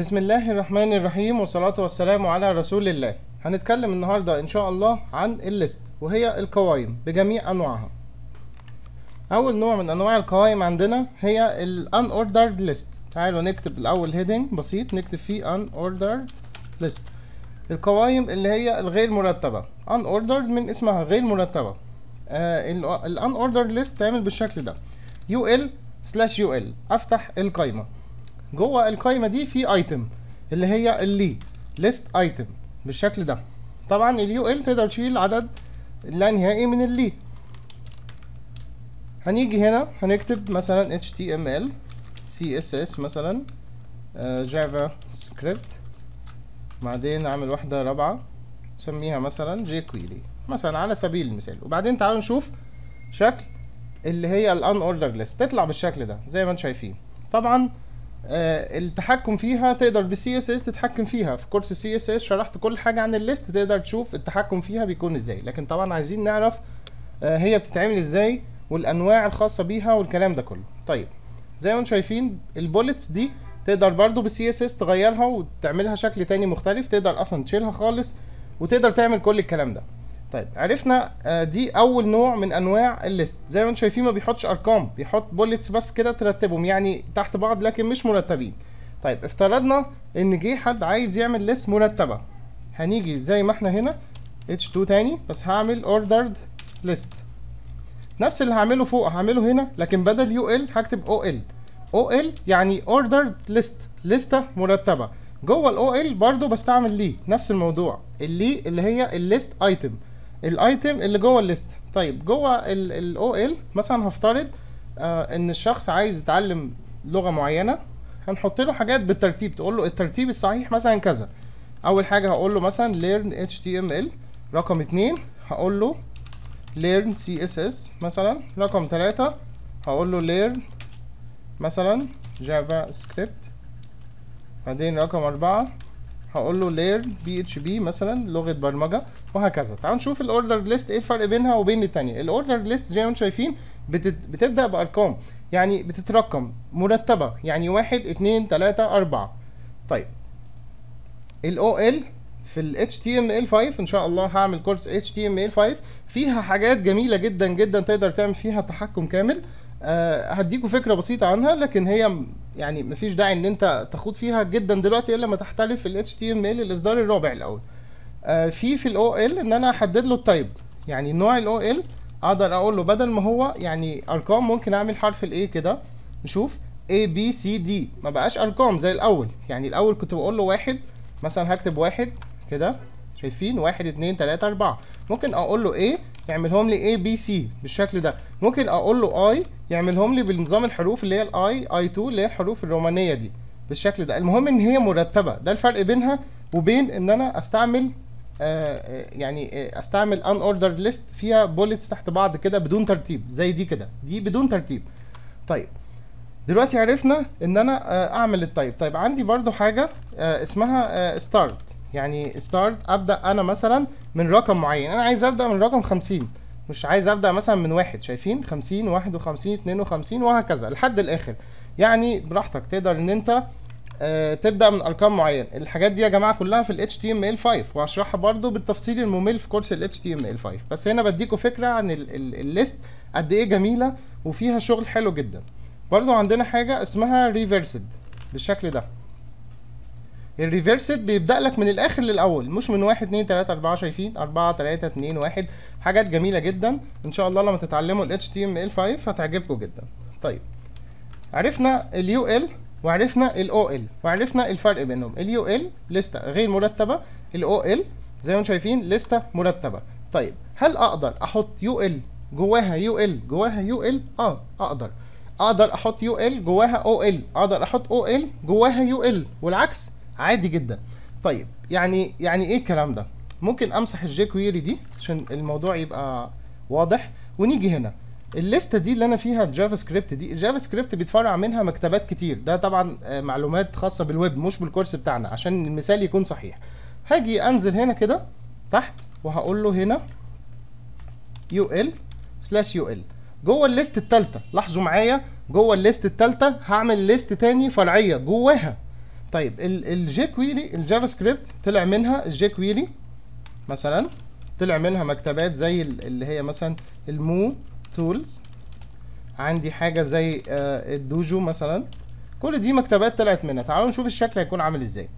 بسم الله الرحمن الرحيم والصلاة والسلام على رسول الله هنتكلم النهاردة إن شاء الله عن الليست وهي القوائم بجميع أنواعها أول نوع من أنواع القوائم عندنا هي الـ unordered list تعالوا نكتب الأول heading بسيط نكتب فيه unordered list القوائم اللي هي الغير مرتبة unordered من اسمها غير مرتبة آه الـ unordered list تعمل بالشكل ده ul slash ul أفتح القايمة جوه القايمه دي في ايتم اللي هي اللي ليست ايتم بالشكل ده طبعا اليو ال تقدر تشيل عدد لا نهائي من اللي هنيجي هنا هنكتب مثلا html css مثلا جافا آه، سكريبت بعدين اعمل واحده رابعه سميها مثلا جي كويري مثلا على سبيل المثال وبعدين تعالوا نشوف شكل اللي هي الان اوردر ليست تطلع بالشكل ده زي ما انتم شايفين طبعا آه، التحكم فيها تقدر بالسي اس اس تتحكم فيها في كورس السي اس اس شرحت كل حاجه عن الليست تقدر تشوف التحكم فيها بيكون ازاي لكن طبعا عايزين نعرف آه، هي بتتعمل ازاي والانواع الخاصه بيها والكلام ده كله طيب زي ما انتم شايفين البولتس دي تقدر برضو بالسي اس اس تغيرها وتعملها شكل تاني مختلف تقدر اصلا تشيلها خالص وتقدر تعمل كل الكلام ده طيب عرفنا آه، دي اول نوع من انواع الليست زي ما انتم شايفين ما بيحطش ارقام بيحط بوليتس بس كده ترتبهم يعني تحت بعض لكن مش مرتبين طيب افترضنا ان جه حد عايز يعمل ليست مرتبه هنيجي زي ما احنا هنا H2 تاني بس هعمل اوردرد ليست نفس اللي هعمله فوق هعمله هنا لكن بدل UL هكتب OL OL يعني اوردرد ليست لستة مرتبة جوه ال OL بستعمل ليه نفس الموضوع اللي اللي هي الليست ايتم الايتم اللي جوه الليست طيب جوه الاو ال مثلا هفترض آه ان الشخص عايز يتعلم لغه معينه هنحط له حاجات بالترتيب تقول له الترتيب الصحيح مثلا كذا اول حاجه هقول له مثلا ليرن اتش تي ام ال رقم اتنين هقول له ليرن سي اس اس مثلا رقم تلاتة هقول له ليرن مثلا جافا سكريبت بعدين رقم أربعة هقول له ليرن بي اتش بي مثلا لغه برمجه وهكذا تعالوا نشوف الاوردر ليست ايه الفرق بينها وبين الثانيه الاوردر ليست زي ما انتم شايفين بتت... بتبدا بارقام يعني بتترقم مرتبه يعني 1 2 3 4 طيب الاو ال في ال HTML5 ان شاء الله هعمل كورس HTML5 فيها حاجات جميله جدا جدا تقدر تعمل فيها تحكم كامل أه هديكوا فكره بسيطه عنها لكن هي يعني مفيش داعي ان انت تخوض فيها جدا دلوقتي الا ما تحترف ال HTML الاصدار الرابع الاول أه في في ال OL ان انا احدد له التايب يعني نوع ال OL اقدر اقول له بدل ما هو يعني ارقام ممكن اعمل حرف الاي كده نشوف A B C D ما بقاش ارقام زي الاول يعني الاول كنت بقول له واحد مثلا هكتب واحد كده شايفين واحد اتنين تلاتة اربعة ممكن اقول له A يعملهم لي A B C بالشكل ده ممكن اقول له I يعملهم لي بالنظام الحروف اللي هي الاي اي 2 اللي هي الحروف الرومانيه دي بالشكل ده المهم ان هي مرتبه ده الفرق بينها وبين ان انا استعمل آه، آه، يعني آه، استعمل ان اوردر ليست فيها بوليتس تحت بعض كده بدون ترتيب زي دي كده دي بدون ترتيب طيب دلوقتي عرفنا ان انا اعمل التايب طيب عندي برضو حاجه اسمها ستارت يعني ستارت ابدا انا مثلا من رقم معين انا عايز ابدا من رقم 50 مش عايز ابدا مثلا من واحد شايفين 50 51 52 وهكذا لحد الاخر يعني براحتك تقدر ان انت آه، تبدا من ارقام معينه الحاجات دي يا جماعه كلها في ال HTML5 وهشرحها برده بالتفصيل الممل في كورس ال HTML5 بس هنا بديكوا فكره عن الليست قد ايه جميله وفيها شغل حلو جدا برده عندنا حاجه اسمها ريفرسد بالشكل ده الريفرسد بيبدا لك من الاخر للاول مش من 1 2 3 4 شايفين 4 3 2 1 حاجات جميله جدا ان شاء الله لما تتعلموا ال HTML5 هتعجبكم جدا طيب عرفنا ال UL وعرفنا ال OL وعرفنا الفرق بينهم ال UL لستة غير مرتبة ال OL زي ما انتم شايفين لستة مرتبة طيب هل اقدر احط UL جواها UL جواها UL اه اقدر اقدر احط UL جواها OL اقدر احط OL جواها UL والعكس عادي جدا طيب يعني يعني ايه الكلام ده ممكن امسح الجي كويري دي عشان الموضوع يبقى واضح ونيجي هنا الليسته دي اللي انا فيها الجافا سكريبت دي الجافا سكريبت بيتفرع منها مكتبات كتير ده طبعا آه، معلومات خاصه بالويب مش بالكورس بتاعنا عشان المثال يكون صحيح هاجي انزل هنا كده تحت وهقول له هنا يو ال سلاش يو ال جوه الليست الثالثه لاحظوا معايا جوه الليست الثالثه هعمل ليست تاني فرعيه جواها طيب الجي كويري الجافا سكريبت طلع منها الجي كويري مثلا طلع منها مكتبات زي اللي هي مثلا المو تولز عندي حاجه زي آه، الدوجو مثلا كل دي مكتبات طلعت منها تعالوا نشوف الشكل هيكون عامل ازاي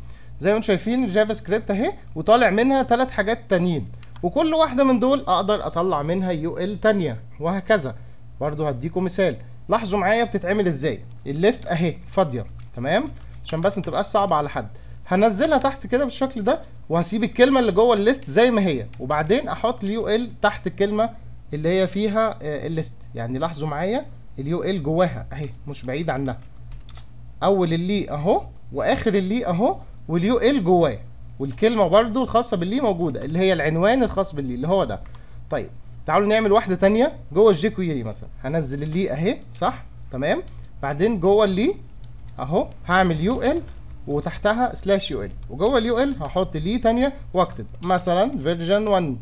زي ما انتم شايفين الجافا سكريبت اهي وطالع منها ثلاث حاجات تانيين وكل واحده من دول اقدر اطلع منها يو ال تانيه وهكذا برضو هديكم مثال لاحظوا معايا بتتعمل ازاي الليست اهي فاضيه تمام عشان بس ما تبقاش صعبه على حد هنزلها تحت كده بالشكل ده وهسيب الكلمه اللي جوه الليست زي ما هي وبعدين احط اليو ال تحت الكلمه اللي هي فيها آه، الليست يعني لاحظوا معايا اليو ال جواها اهي مش بعيد عنها اول اللي اهو واخر اللي اهو واليو ال جواه والكلمه برده الخاصه باللي موجوده اللي هي العنوان الخاص باللي اللي هو ده طيب تعالوا نعمل واحده تانية جوه الجي كويري مثلا هنزل اللي اهي صح تمام بعدين جوه اللي اهو هعمل يو ال وتحتها سلاش يو ال وجوه اليو ال هحط لي تانية واكتب مثلا فيرجن 1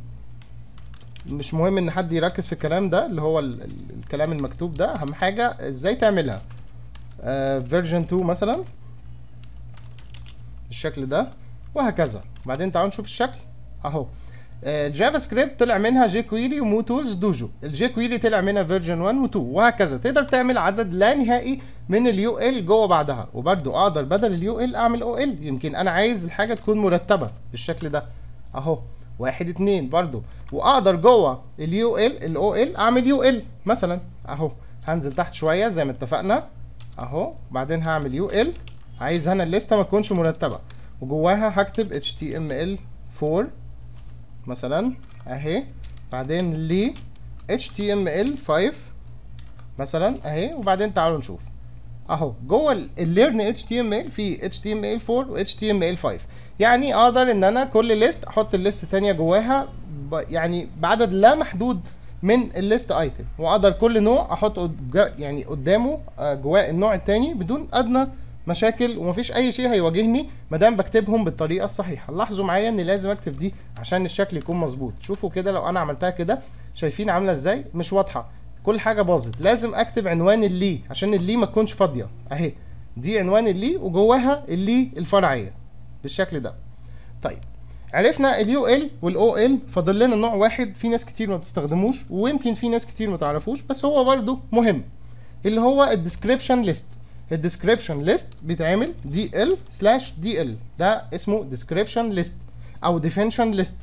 مش مهم ان حد يركز في الكلام ده اللي هو ال ال الكلام المكتوب ده اهم حاجه ازاي تعملها آه، فيرجن uh, 2 مثلا بالشكل ده وهكذا بعدين تعالوا نشوف الشكل اهو جافا آه، سكريبت طلع منها جي كويري ومو تولز دوجو الجي كويري طلع منها فيرجن 1 و2 وهكذا تقدر تعمل عدد لا نهائي من اليو ال جوه بعدها وبرده اقدر بدل اليو ال اعمل او ال يمكن انا عايز الحاجه تكون مرتبه بالشكل ده اهو واحد اتنين برضو واقدر جوه اليو ال الاو ال اعمل يو ال مثلا اهو هنزل تحت شويه زي ما اتفقنا اهو بعدين هعمل يو ال عايز انا الليسته ما تكونش مرتبه وجواها هكتب اتش تي ام ال 4 مثلا اهي بعدين ل HTML5 مثلا اهي وبعدين تعالوا نشوف اهو جوه الليرن HTML في HTML4 و HTML5 يعني اقدر ان انا كل ليست احط الليست تانية جواها يعني بعدد لا محدود من الليست ايتم واقدر كل نوع احط يعني قدامه آه، جواه النوع التاني بدون ادنى مشاكل ومفيش اي شيء هيواجهني ما دام بكتبهم بالطريقه الصحيحه لاحظوا معايا ان لازم اكتب دي عشان الشكل يكون مظبوط شوفوا كده لو انا عملتها كده شايفين عامله ازاي مش واضحه كل حاجه باظت لازم اكتب عنوان اللي عشان اللي ما تكونش فاضيه اهي دي عنوان اللي وجواها اللي الفرعيه بالشكل ده طيب عرفنا اليو ال والاو ال فاضل لنا نوع واحد في ناس كتير ما بتستخدموش ويمكن في ناس كتير ما تعرفوش بس هو برضه مهم اللي هو الديسكريبشن ليست الديسكريبشن ليست بيتعمل دي ال سلاش دي ال ده اسمه ديسكريبشن ليست او ديفينشن ليست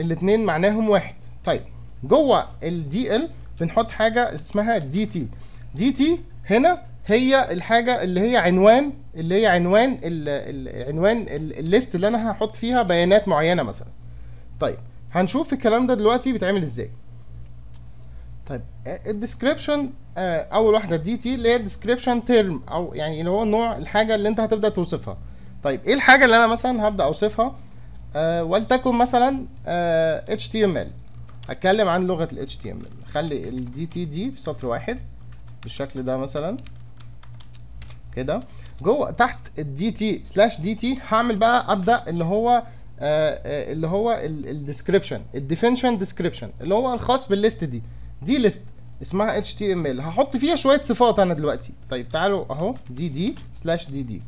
الاثنين معناهم واحد طيب جوه الدي ال بنحط حاجه اسمها دي تي دي تي هنا هي الحاجه اللي هي عنوان اللي هي عنوان الـ عنوان الليست اللي انا هحط فيها بيانات معينه مثلا طيب هنشوف الكلام ده دلوقتي بيتعمل ازاي طيب آه، الديسكريبشن آه، اول واحده دي تي اللي هي الديسكريبشن تيرم او يعني اللي هو نوع الحاجه اللي انت هتبدا توصفها طيب ايه الحاجه اللي انا مثلا هبدا اوصفها آه ولتكن مثلا آه، ام ال هتكلم عن لغه ال HTML خلي ال DT دي في سطر واحد بالشكل ده مثلا كده جوه تحت ال DT سلاش دي تي هعمل بقى ابدا اللي هو اللي هو الديسكريبشن الديفينشن ديسكريبشن اللي هو الخاص بالليست دي دي ليست اسمها HTML هحط فيها شوية صفات أنا دلوقتي طيب تعالوا أهو دي دي سلاش دي دي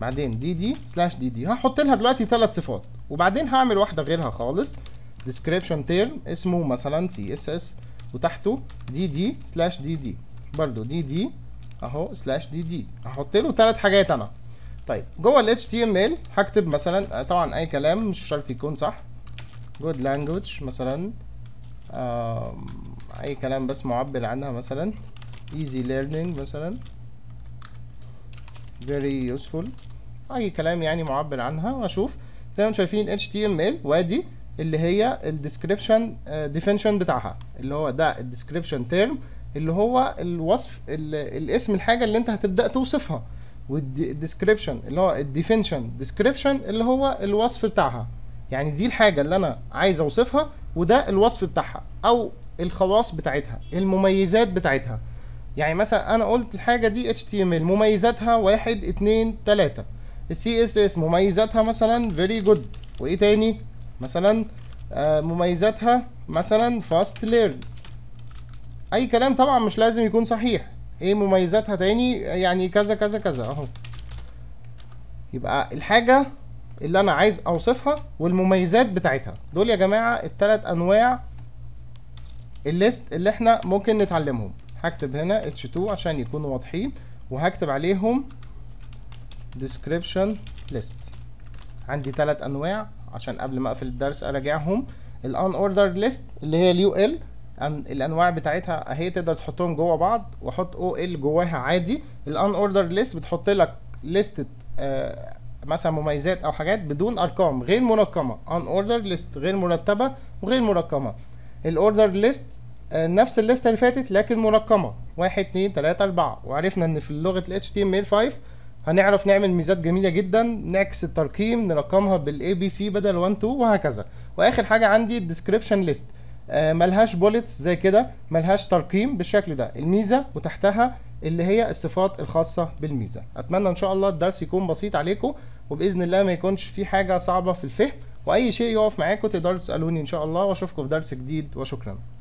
بعدين دي دي سلاش دي دي هحط لها دلوقتي ثلاث صفات وبعدين هعمل واحدة غيرها خالص description term اسمه مثلا CSS وتحته دي دي سلاش دي دي برضو دي دي اهو سلاش دي دي هحط له ثلاث حاجات انا طيب جوه ال HTML هكتب مثلا آه، طبعا اي كلام مش شرط يكون صح good language مثلا اي كلام بس معبر عنها مثلا easy learning مثلا very useful اي كلام يعني معبر عنها واشوف زي ما انتم شايفين html وادي اللي هي الديسكريبشن ديفينشن آه، بتاعها اللي هو ده الديسكريبشن تيرم اللي هو الوصف الاسم الحاجه اللي انت هتبدا توصفها والديسكريبشن اللي هو الديفينشن ديسكريبشن اللي هو الوصف بتاعها يعني دي الحاجه اللي انا عايز اوصفها وده الوصف بتاعها او الخواص بتاعتها المميزات بتاعتها يعني مثلا انا قلت الحاجه دي HTML مميزاتها واحد اتنين تلاتة CSS مميزاتها مثلا very good وايه تاني مثلا آه، مميزاتها مثلا fast learn اي كلام طبعا مش لازم يكون صحيح ايه مميزاتها تاني يعني كذا كذا كذا اهو يبقى الحاجه اللي انا عايز اوصفها والمميزات بتاعتها دول يا جماعه التلات انواع الليست اللي احنا ممكن نتعلمهم هكتب هنا اتش 2 عشان يكونوا واضحين وهكتب عليهم description list عندي ثلاث انواع عشان قبل ما اقفل الدرس اراجعهم الان اوردر list اللي هي اليو ال الانواع بتاعتها اهي تقدر تحطهم جوه بعض واحط او ال جواها عادي الان اوردر ليست بتحط لك ليست آه مثلا مميزات او حاجات بدون ارقام غير منقمه ان اوردر ليست غير مرتبه وغير منقمه الاوردر آه، ليست نفس الليسته اللي فاتت لكن منقمه 1 2 3 4 وعرفنا ان في لغه ال HTML5 هنعرف نعمل ميزات جميله جدا نعكس الترقيم نرقمها بالاي بي سي بدل 1 2 وهكذا واخر حاجه عندي الديسكريبشن آه، ليست ملهاش بولتس زي كده ملهاش ترقيم بالشكل ده الميزه وتحتها اللي هي الصفات الخاصه بالميزه اتمنى ان شاء الله الدرس يكون بسيط عليكم وباذن الله ما يكونش في حاجه صعبه في الفهم واي شيء يقف معاكم تقدروا تسالوني ان شاء الله واشوفكم في درس جديد وشكرا